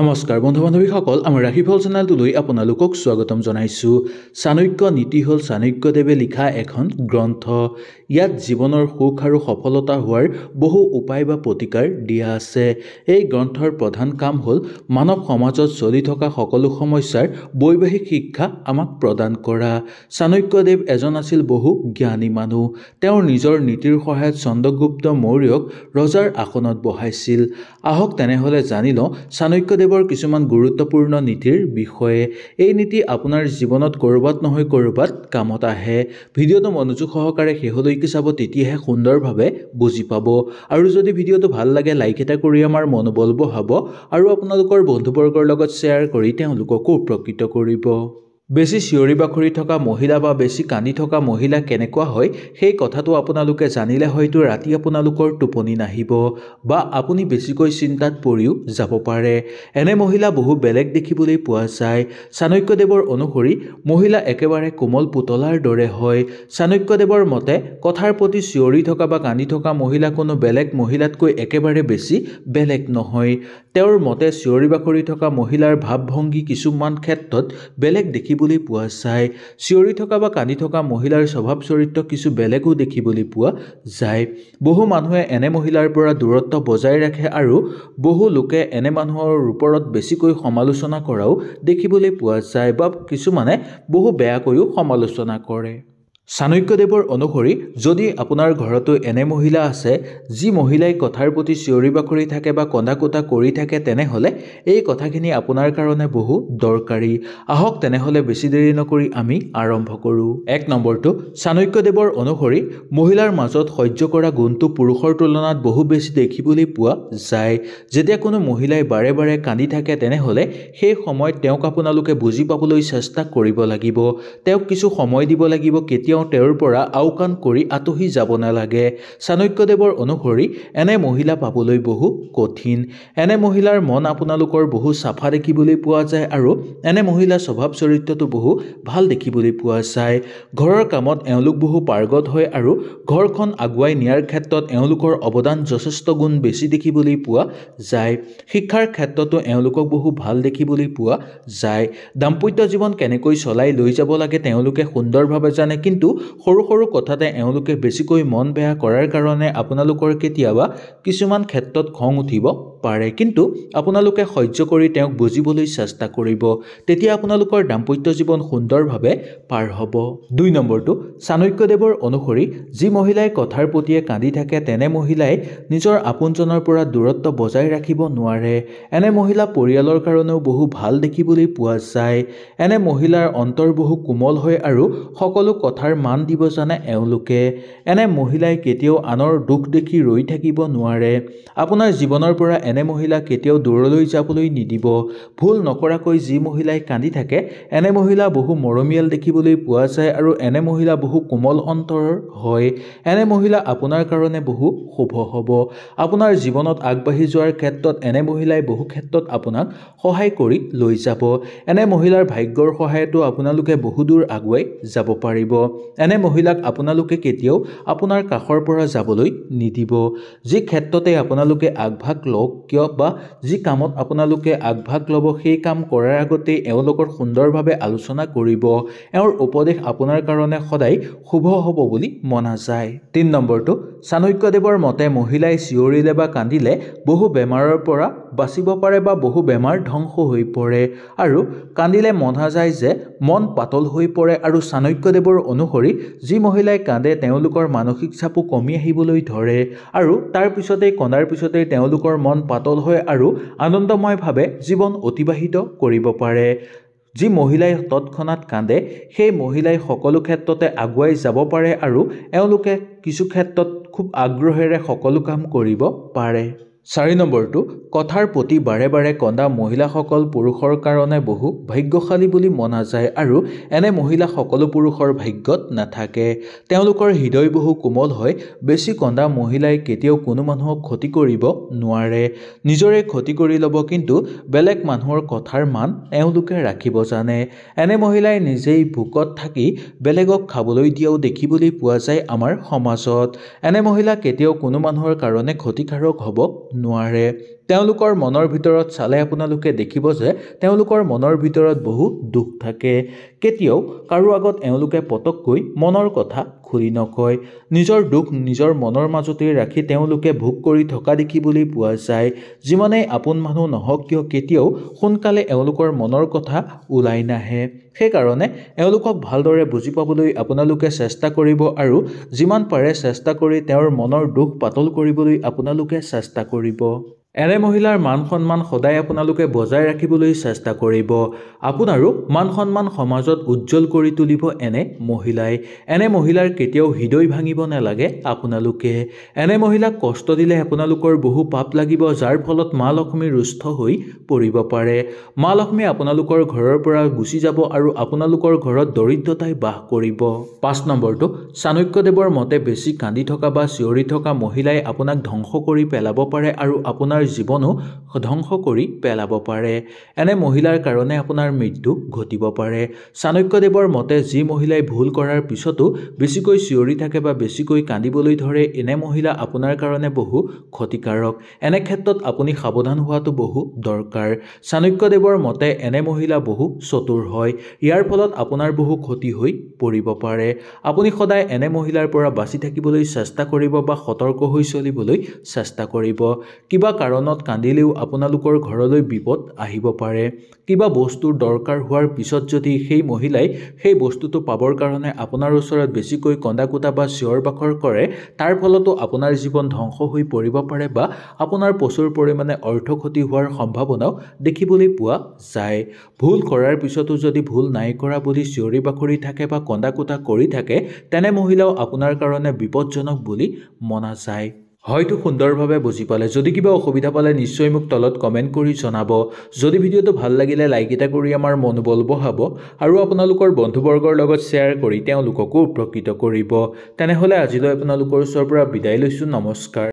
নমস্কাৰ বন্ধু বান্ধৱীসকল আমাৰ ৰাশিফল চেনেলটোলৈ আপোনালোকক স্বাগতম জনাইছোঁ চাণক্য নীতি হ'ল চাণক্যদেৱে লিখা এখন গ্ৰন্থ ইয়াত জীৱনৰ সুখ আৰু সফলতা হোৱাৰ বহু উপায় বা প্ৰতিকাৰ দিয়া আছে এই গ্ৰন্থৰ প্ৰধান কাম হ'ল মানৱ সমাজত চলি থকা সকলো সমস্যাৰ বৈবাহিক শিক্ষা আমাক প্ৰদান কৰা চাণক্যদেৱ এজন আছিল বহু জ্ঞানী মানুহ তেওঁৰ নিজৰ নীতিৰ সহায়ত চন্দ্ৰগুপ্ত মৌৰ্যক ৰজাৰ আসনত বহাইছিল আহক তেনেহ'লে জানি লওঁ চাণক্যদেৱ শংকৰদেৱৰ কিছুমান গুৰুত্বপূৰ্ণ নীতিৰ বিষয়ে এই নীতি আপোনাৰ জীৱনত ক'ৰবাত নহয় ক'ৰবাত কামত আহে ভিডিঅ'টো মনোযোগ সহকাৰে শেহলৈকে চাব তেতিয়াহে সুন্দৰভাৱে বুজি পাব আৰু যদি ভিডিঅ'টো ভাল লাগে লাইক এটা কৰি আমাৰ মনোবল বহাব আৰু আপোনালোকৰ বন্ধুবৰ্গৰ লগত শ্বেয়াৰ কৰি তেওঁলোককো উপকৃত কৰিব বেছি চিঞৰি বাখৰি থকা মহিলা বা বেছি কান্দি থকা মহিলা কেনেকুৱা হয় সেই কথাটো আপোনালোকে জানিলে হয়তো ৰাতি আপোনালোকৰ টোপনি নাহিব বা আপুনি বেছিকৈ চিন্তাত পৰিও যাব পাৰে এনে মহিলা বহু বেলেগ দেখিবলৈ পোৱা যায় চাণক্যদেৱৰ অনুসৰি মহিলা একেবাৰে কোমল পুতলাৰ দৰে হয় চাণক্যদেৱৰ মতে কথাৰ প্ৰতি চিঞৰি থকা বা কান্দি থকা মহিলা কোনো বেলেগ মহিলাতকৈ একেবাৰে বেছি বেলেগ নহয় তেওঁৰ মতে চিঞৰি বাখৰি থকা মহিলাৰ ভাৱ ভংগী কিছুমান ক্ষেত্ৰত বেলেগ দেখি দেখিবলৈ পোৱা চাই চিঞৰি থকা বা কান্দি থকা মহিলাৰ স্বভাৱ চৰিত্ৰ কিছু বেলেগো দেখিবলৈ পোৱা যায় বহু মানুহে এনে মহিলাৰ পৰা দূৰত্ব বজাই ৰাখে আৰু বহু লোকে এনে মানুহৰ ওপৰত বেছিকৈ সমালোচনা কৰাও দেখিবলৈ পোৱা যায় বা কিছুমানে বহু বেয়াকৈও সমালোচনা কৰে চাণক্যদেৱৰ অনুসৰি যদি আপোনাৰ ঘৰতো এনে মহিলা আছে যি মহিলাই কথাৰ প্ৰতি চিঞৰি বাখৰি থাকে বা কন্দা কোটা কৰি থাকে তেনেহ'লে এই কথাখিনি আপোনাৰ কাৰণে বহু দৰকাৰী আহক তেনেহ'লে বেছি দেৰি নকৰি আমি আৰম্ভ কৰোঁ এক নম্বৰটো চাণক্যদেৱৰ অনুসৰি মহিলাৰ মাজত সহ্য কৰা গুণটো পুৰুষৰ তুলনাত বহু বেছি দেখিবলৈ পোৱা যায় যেতিয়া কোনো মহিলাই বাৰে বাৰে কান্দি থাকে তেনেহ'লে সেই সময়ত তেওঁক আপোনালোকে বুজি পাবলৈ চেষ্টা কৰিব লাগিব তেওঁক কিছু সময় দিব লাগিব কেতিয়াও তেওঁ তেওঁৰ পৰা আওকাণ কৰি আঁতহি যাব নালাগে চাণক্যদেৱৰ অনুসৰি এনে মহিলা পাবলৈ বহু কঠিন এনে মহিলাৰ মন আপোনালোকৰ বহু চাফা দেখিবলৈ পোৱা যায় আৰু এনে মহিলা স্বভাৱ চৰিত্ৰটো বহু ভাল দেখিবলৈ পোৱা যায় ঘৰৰ কামত এওঁলোক বহু পাৰ্গত হয় আৰু ঘৰখন আগুৱাই নিয়াৰ ক্ষেত্ৰত এওঁলোকৰ অৱদান যথেষ্ট গুণ বেছি দেখিবলৈ পোৱা যায় শিক্ষাৰ ক্ষেত্ৰতো এওঁলোকক বহু ভাল দেখিবলৈ পোৱা যায় দাম্পত্য জীৱন কেনেকৈ চলাই লৈ যাব লাগে তেওঁলোকে সুন্দৰভাৱে জানে কিন্তু কিন্তু সৰু সৰু কথাতে এওঁলোকে বেছিকৈ মন বেয়া কৰাৰ কাৰণে আপোনালোকৰ কেতিয়াবা কিছুমান ক্ষেত্ৰত খং উঠিব পাৰে কিন্তু আপোনালোকে সহ্য কৰি তেওঁক বুজিবলৈ চেষ্টা কৰিব তেতিয়া আপোনালোকৰ দাম্পত্য জীৱন সুন্দৰভাৱে পাৰ হ'ব দুই নম্বৰটো চাণক্যদেৱৰ অনুসৰি যি মহিলাই কথাৰ প্ৰতিয়ে কান্দি থাকে তেনে মহিলাই নিজৰ আপোনজনৰ পৰা দূৰত্ব বজাই ৰাখিব নোৱাৰে এনে মহিলা পৰিয়ালৰ কাৰণেও বহু ভাল দেখিবলৈ পোৱা যায় এনে মহিলাৰ অন্তৰ বহু কোমল হয় আৰু সকলো কথাৰ মান দিব জানে এওঁলোকে এনে মহিলাই কেতিয়াও আনৰ দুখ দেখি ৰৈ থাকিব নোৱাৰে আপোনাৰ জীৱনৰ পৰা এনে এনে মহিলা কেতিয়াও দূৰলৈ যাবলৈ নিদিব ভুল নকৰাকৈ যি মহিলাই কান্দি থাকে এনে মহিলা বহু মৰমীয়াল দেখিবলৈ পোৱা যায় আৰু এনে মহিলা বহু কোমল অন্তৰৰ হয় এনে মহিলা আপোনাৰ কাৰণে বহু শুভ হ'ব আপোনাৰ জীৱনত আগবাঢ়ি যোৱাৰ ক্ষেত্ৰত এনে মহিলাই বহু ক্ষেত্ৰত আপোনাক সহায় কৰি লৈ যাব এনে মহিলাৰ ভাগ্যৰ সহায়তো আপোনালোকে বহু দূৰ আগুৱাই যাব পাৰিব এনে মহিলাক আপোনালোকে কেতিয়াও আপোনাৰ কাষৰ পৰা যাবলৈ নিদিব যি ক্ষেত্ৰতে আপোনালোকে আগভাগ লওক কিয় বা যি কামত আপোনালোকে আগভাগ ল'ব সেই কাম কৰাৰ আগতেই এওঁলোকৰ সুন্দৰভাৱে আলোচনা কৰিব এওঁৰ উপদেশ আপোনাৰ কাৰণে সদায় শুভ হ'ব বুলি মনা যায় তিনি নম্বৰটো চাণক্যদেৱৰ মতে মহিলাই চিঞৰিলে বা কান্দিলে বহু বেমাৰৰ পৰা বাচিব পাৰে বা বহু বেমাৰ ধ্বংস হৈ পৰে আৰু কান্দিলে মনা যায় যে মন পাতল হৈ পৰে আৰু চাণক্যদেৱৰ অনুসৰি যি মহিলাই কান্দে তেওঁলোকৰ মানসিক চাপো কমি আহিবলৈ ধৰে আৰু তাৰপিছতেই কন্দাৰ পিছতেই তেওঁলোকৰ মন পাতল হয় আৰু আনন্দময়ভাৱে জীৱন অতিবাহিত কৰিব পাৰে যি মহিলাই তৎক্ষণাত কান্দে সেই মহিলাই সকলো ক্ষেত্ৰতে আগুৱাই যাব পাৰে আৰু এওঁলোকে কিছু ক্ষেত্ৰত খুব আগ্ৰহেৰে সকলো কাম কৰিব পাৰে চাৰি নম্বৰটো কথাৰ প্ৰতি বাৰে বাৰে কন্দা মহিলাসকল পুৰুষৰ কাৰণে বহু ভাগ্যশালী বুলি মনা যায় আৰু এনে মহিলা সকলো পুৰুষৰ ভাগ্যত নাথাকে তেওঁলোকৰ হৃদয় বহু কোমল হয় বেছি কন্দা মহিলাই কেতিয়াও কোনো মানুহক ক্ষতি কৰিব নোৱাৰে নিজৰে ক্ষতি কৰি ল'ব কিন্তু বেলেগ মানুহৰ কথাৰ মান এওঁলোকে ৰাখিব জানে এনে মহিলাই নিজেই ভোকত থাকি বেলেগক খাবলৈ দিয়াও দেখিবলৈ পোৱা যায় আমাৰ সমাজত এনে মহিলা কেতিয়াও কোনো মানুহৰ কাৰণে ক্ষতিকাৰক হ'ব নোৱাৰে তেওঁলোকৰ মনৰ ভিতৰত চালে আপোনালোকে দেখিব যে তেওঁলোকৰ মনৰ ভিতৰত বহু দুখ থাকে কেতিয়াও কাৰো আগত এওঁলোকে পটককৈ মনৰ কথা খুলি নকয় নিজৰ দুখ নিজৰ মনৰ মাজতেই ৰাখি তেওঁলোকে ভোগ কৰি থকা দেখিবলৈ পোৱা যায় যিমানেই আপোন মানুহ নহওক কিয় কেতিয়াও সোনকালে এওঁলোকৰ মনৰ কথা ওলাই নাহে সেইকাৰণে এওঁলোকক ভালদৰে বুজি পাবলৈ আপোনালোকে চেষ্টা কৰিব আৰু যিমান পাৰে চেষ্টা কৰি তেওঁৰ মনৰ দুখ পাতল কৰিবলৈ আপোনালোকে চেষ্টা কৰিব এনে মহিলাৰ মান সন্মান সদায় আপোনালোকে বজাই ৰাখিবলৈ চেষ্টা কৰিব আপোনাৰো মান সন্মান সমাজত উজ্জ্বল কৰি তুলিব এনে মহিলাই এনে মহিলাৰ কেতিয়াও হৃদয় ভাঙিব নালাগে আপোনালোকে এনে মহিলাক কষ্ট দিলে আপোনালোকৰ বহু পাপ লাগিব যাৰ ফলত মা লক্ষ্মী ৰুষ্ট হৈ পৰিব পাৰে মা লক্ষ্মী আপোনালোকৰ ঘৰৰ পৰা গুচি যাব আৰু আপোনালোকৰ ঘৰত দৰিদ্ৰতাই বাস কৰিব পাঁচ নম্বৰটো চাণক্যদেৱৰ মতে বেছি কান্দি থকা বা চিঞৰি থকা মহিলাই আপোনাক ধ্বংস কৰি পেলাব পাৰে আৰু আপোনাৰ আপোনাৰ জীৱনো ধ্বংস কৰি পেলাব পাৰে এনে মহিলাৰ কাৰণে আপোনাৰ মৃত্যু ঘটিব পাৰে চাণক্যদেৱৰ মতে যি মহিলাই ভুল কৰাৰ পিছতো বেছিকৈ চিঞৰি থাকে বা বেছিকৈ কান্দিবলৈ ধৰে এনে মহিলা আপোনাৰ কাৰণে বহু ক্ষতিকাৰক এনে ক্ষেত্ৰত আপুনি সাৱধান হোৱাটো বহু দৰকাৰ চাণক্যদেৱৰ মতে এনে মহিলা বহু চতুৰ হয় ইয়াৰ ফলত আপোনাৰ বহু ক্ষতি হৈ পৰিব পাৰে আপুনি সদায় এনে মহিলাৰ পৰা বাচি থাকিবলৈ চেষ্টা কৰিব বা সতৰ্ক হৈ চলিবলৈ চেষ্টা কৰিব কিবা কাৰণ কাৰণত কান্দিলেও আপোনালোকৰ ঘৰলৈ বিপদ আহিব পাৰে কিবা বস্তুৰ দৰকাৰ হোৱাৰ পিছত যদি সেই মহিলাই সেই বস্তুটো পাবৰ কাৰণে আপোনাৰ ওচৰত বেছিকৈ কন্দা কোটা বা চিঞৰ বাখৰ কৰে তাৰ ফলতো আপোনাৰ জীৱন ধ্বংস হৈ পৰিব পাৰে বা আপোনাৰ প্ৰচুৰ পৰিমাণে অৰ্থ ক্ষতি হোৱাৰ সম্ভাৱনাও দেখিবলৈ পোৱা যায় ভুল কৰাৰ পিছতো যদি ভুল নাই কৰা বুলি চিঞৰি বাখৰি থাকে বা কন্দা কোটা কৰি থাকে তেনে মহিলাও আপোনাৰ কাৰণে বিপদজনক বুলি মনা যায় হয়তো সুন্দৰভাৱে বুজি পালে যদি কিবা অসুবিধা পালে নিশ্চয় মোক তলত কমেণ্ট কৰি জনাব যদি ভিডিঅ'টো ভাল লাগিলে লাইক এটা কৰি আমাৰ মনোবল বঢ়াব আৰু আপোনালোকৰ বন্ধুবৰ্গৰ লগত শ্বেয়াৰ কৰি তেওঁলোককো উপকৃত কৰিব তেনেহ'লে আজিলৈ আপোনালোকৰ ওচৰৰ পৰা বিদায় লৈছোঁ নমস্কাৰ